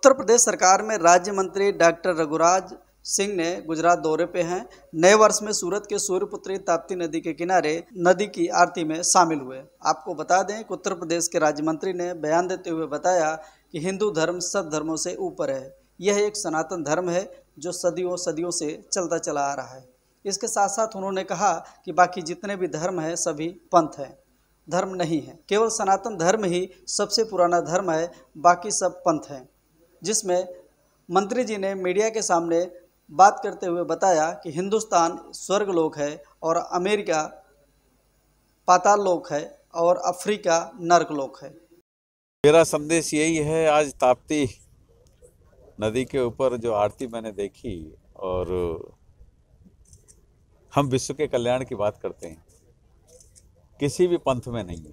उत्तर प्रदेश सरकार में राज्य मंत्री डॉक्टर रघुराज सिंह ने गुजरात दौरे पे हैं नए वर्ष में सूरत के सूर्यपुत्री ताप्ती नदी के किनारे नदी की आरती में शामिल हुए आपको बता दें कि उत्तर प्रदेश के राज्य मंत्री ने बयान देते हुए बताया कि हिंदू धर्म सब धर्मों से ऊपर है यह एक सनातन धर्म है जो सदियों सदियों से चलता चला आ रहा है इसके साथ साथ उन्होंने कहा कि बाकी जितने भी धर्म हैं सभी पंथ हैं धर्म नहीं है केवल सनातन धर्म ही सबसे पुराना धर्म है बाकी सब पंथ हैं जिसमें मंत्री जी ने मीडिया के सामने बात करते हुए बताया कि हिंदुस्तान स्वर्ग लोक है और अमेरिका पाताल लोक है और अफ्रीका नर्क लोक है मेरा संदेश यही है आज ताप्ती नदी के ऊपर जो आरती मैंने देखी और हम विश्व के कल्याण की बात करते हैं किसी भी पंथ में नहीं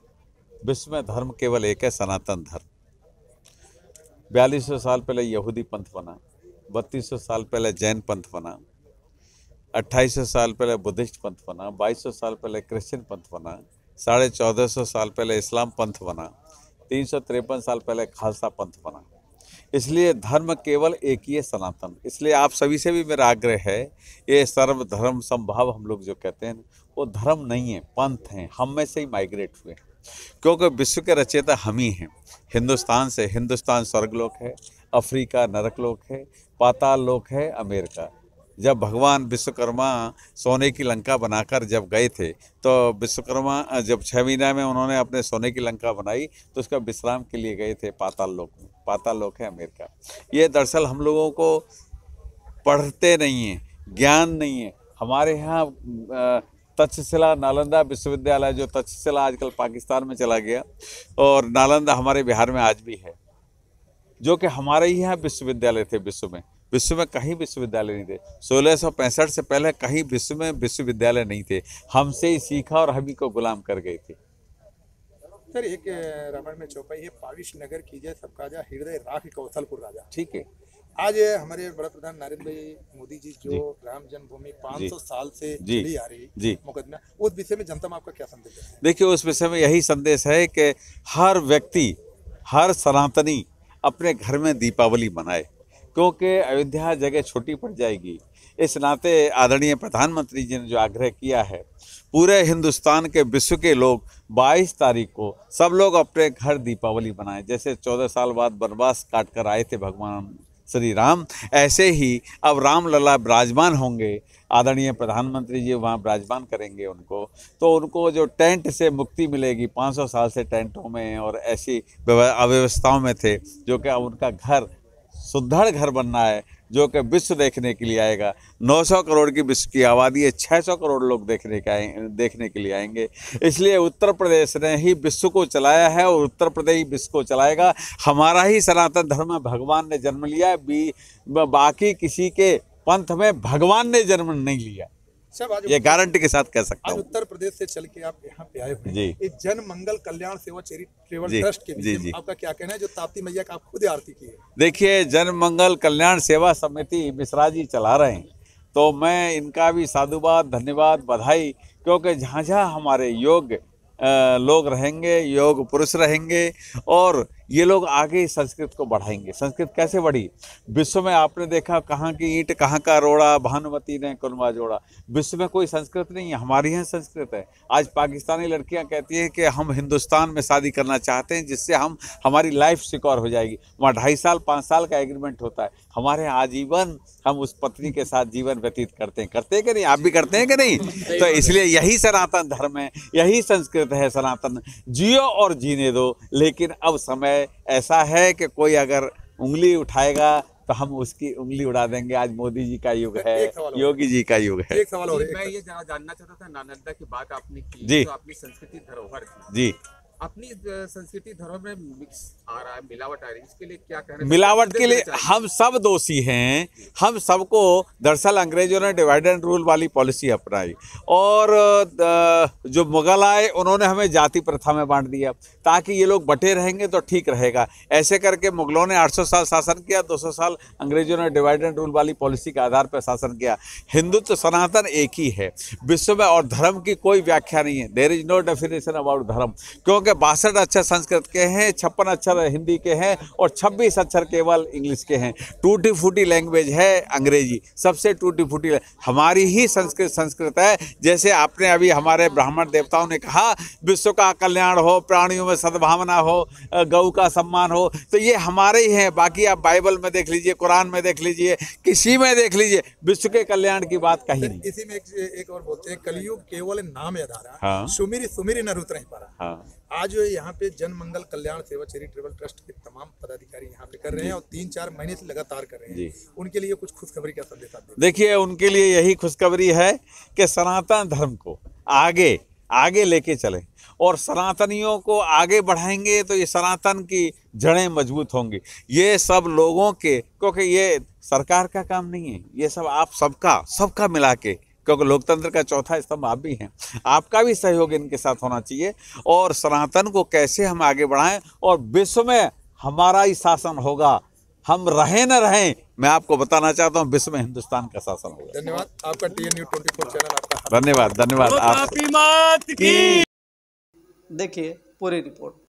विश्व में धर्म केवल एक है सनातन धर्म बयालीस सौ साल पहले यहूदी पंथ बना बत्तीस सौ साल पहले जैन पंथ बना अट्ठाईस सौ साल पहले बुद्धिस्ट पंथ बना बाईस सौ साल पहले क्रिश्चियन पंथ बना साढ़े चौदह सौ साल पहले इस्लाम पंथ बना तीन सौ तिरपन साल पहले खालसा पंथ बना इसलिए धर्म केवल एक ही है सनातन इसलिए आप सभी से भी मेरा आग्रह है ये सर्वधर्म संभाव हम लोग जो कहते हैं वो धर्म नहीं है पंथ हैं हम में से ही माइग्रेट हुए हैं क्योंकि विश्व के रचयिता हम ही हैं हिंदुस्तान से हिंदुस्तान स्वर्गलोक है अफ्रीका नरकलोक है पाताल लोक है अमेरिका जब भगवान विश्वकर्मा सोने की लंका बनाकर जब गए थे तो विश्वकर्मा जब छः महीने में उन्होंने अपने सोने की लंका बनाई तो उसका विश्राम के लिए गए थे पाताल लोक में पाताल लोक है अमेरिका ये दरअसल हम लोगों को पढ़ते नहीं हैं ज्ञान नहीं है हमारे यहाँ तक्षशिला नालंदा विश्वविद्यालय जो तक्षशिला आजकल पाकिस्तान में चला गया और नालंदा हमारे बिहार में आज भी है जो कि हमारे ही यहाँ विश्वविद्यालय थे विश्व में विश्व में कहीं विश्वविद्यालय नहीं थे सोलह से पहले कहीं विश्व में विश्वविद्यालय नहीं थे हमसे ही सीखा और हम ही को गुलाम कर गए थे सर एक रामायण में चौपाई है पाविश नगर की जय सबका हृदय राख कौशलपुर राजा ठीक है आज हमारे बड़ा प्रधान नरेंद्र भाई मोदी जी जो राम जन्मभूमि 500 साल से जी आ रही मुकदमा उस विषय में जनता में आपका क्या संदेश है देखिए उस विषय में यही संदेश है कि हर व्यक्ति हर सनातनी अपने घर में दीपावली मनाए क्योंकि अयोध्या जगह छोटी पड़ जाएगी इस नाते आदरणीय प्रधानमंत्री जी ने जो आग्रह किया है पूरे हिंदुस्तान के विश्व के लोग 22 तारीख को सब लोग अपने घर दीपावली बनाएं जैसे 14 साल बाद वनवास काट कर आए थे भगवान श्री राम ऐसे ही अब राम लला विराजमान होंगे आदरणीय प्रधानमंत्री जी वहाँ विराजमान करेंगे उनको तो उनको जो टेंट से मुक्ति मिलेगी 500 साल से टेंटों में और ऐसी अव्यवस्थाओं में थे जो कि अब उनका घर सुदृढ़ घर बनना है जो कि विश्व देखने के लिए आएगा 900 करोड़ की विश्व की आबादी है 600 करोड़ लोग देखने के आए देखने के लिए आएंगे इसलिए उत्तर प्रदेश ने ही विश्व को चलाया है और उत्तर प्रदेश ही विश्व को चलाएगा हमारा ही सनातन धर्म भगवान ने जन्म लिया बाकी किसी के पंथ में भगवान ने जन्म नहीं लिया ये गारंटी के साथ कह सकता हूँ उत्तर प्रदेश से चल के आप यहाँ पे आए हुए जी जन मंगल कल्याण सेवा चैरिटेबल ट्रस्ट के जी, जी आपका क्या कहना है जो ताप्ती मैया का खुद आरती की है देखिए जन मंगल कल्याण सेवा समिति मिश्रा जी चला रहे हैं तो मैं इनका भी साधुवाद धन्यवाद बधाई क्योंकि जहाँ जहाँ हमारे योग्य लोग रहेंगे योग पुरुष रहेंगे और ये लोग आगे संस्कृत को बढ़ाएंगे संस्कृत कैसे बढ़ी विश्व में आपने देखा कहाँ की ईंट कहाँ का रोड़ा भानुमती ने कुलवा जोड़ा विश्व में कोई संस्कृत नहीं है हमारी यहाँ संस्कृत है आज पाकिस्तानी लड़कियाँ कहती हैं कि हम हिंदुस्तान में शादी करना चाहते हैं जिससे हम हमारी लाइफ सिक्योर हो जाएगी वहाँ ढाई साल पाँच साल का एग्रीमेंट होता है हमारे आजीवन हम उस पत्नी के साथ जीवन व्यतीत करते हैं करते हैं कि नहीं आप भी करते हैं कि नहीं तो इसलिए यही सनातन धर्म है यही संस्कृत है सनातन जियो और जीने दो लेकिन अब समय है ऐसा है कि कोई अगर उंगली उठाएगा तो हम उसकी उंगली उड़ा देंगे आज मोदी जी का युग है योगी जी का युग है एक सवाल और मैं ये जानना चाहता था नानंदा की बात आपने की जी तो आपकी संस्कृति धरोहर जी अपनी संस्कृति धर्म में मिक्स आ रहा है मिलावट आ रही है इसके लिए क्या कहना मिलावट के लिए हम सब दोषी हैं हम सबको दरअसल अंग्रेजों ने डिवाइड एंड रूल वाली पॉलिसी अपनाई और जो मुगल आए उन्होंने हमें जाति प्रथा में बांट दिया ताकि ये लोग बटे रहेंगे तो ठीक रहेगा ऐसे करके मुगलों ने 800 साल शासन किया 200 साल अंग्रेजों ने डिवाइड एंड रूल वाली पॉलिसी के आधार पर शासन किया हिंदुत्व सनातन एक ही है विश्व में और धर्म की कोई व्याख्या नहीं है there is no definition about dharma क्योंकि के बासठ अक्षर संस्कृत के हैं छप्पन अक्षर हिंदी के हैं और छब्बीस अक्षर केवल इंग्लिश के हैं टूटी फूटी लैंग्वेज है अंग्रेजी सबसे टूटी फूटी हमारी ही संस्कृत संस्कृत है जैसे आपने अभी हमारे ब्राह्मण देवताओं ने कहा विश्व का कल्याण हो प्राणियों में सद्भावना हो गऊ का सम्मान हो तो ये हमारे ही हैं बाकी आप बाइबल में देख लीजिए कुरान में देख लीजिए किसी में देख लीजिए विश्व के कल्याण की बात कही तो नहीं इसी में एक, एक और बोलते हैं कलयुग केवल नाम याद आ रहा है हाँ। सुमिर सुमिर न रुत नहीं पा रहा हाँ। आज यहाँ पे जन मंगल कल्याण सेवा चैरिटेबल ट्रस्ट के तमाम पदाधिकारी यहाँ पे कर रहे हैं और तीन चार महीने से लगातार कर रहे हैं उनके लिए कुछ खुशखबरी का संदेश देखिए उनके लिए यही खुशखबरी है कि सनातन धर्म को आगे आगे लेके चलें और सनातनियों को आगे बढ़ाएंगे तो ये सनातन की जड़ें मजबूत होंगी ये सब लोगों के क्योंकि ये सरकार का काम नहीं है ये सब आप सबका सबका मिला के क्योंकि लोकतंत्र का चौथा स्तंभ आप भी हैं आपका भी सहयोग इनके साथ होना चाहिए और सनातन को कैसे हम आगे बढ़ाएं और विश्व में हमारा ही शासन होगा हम रहें न रहें मैं आपको बताना चाहता हूं विश्व में हिंदुस्तान का शासन होगा धन्यवाद आपका T N twenty four channel आपका धन्यवाद धन्यवाद आप देखिए पूरी रिपोर्ट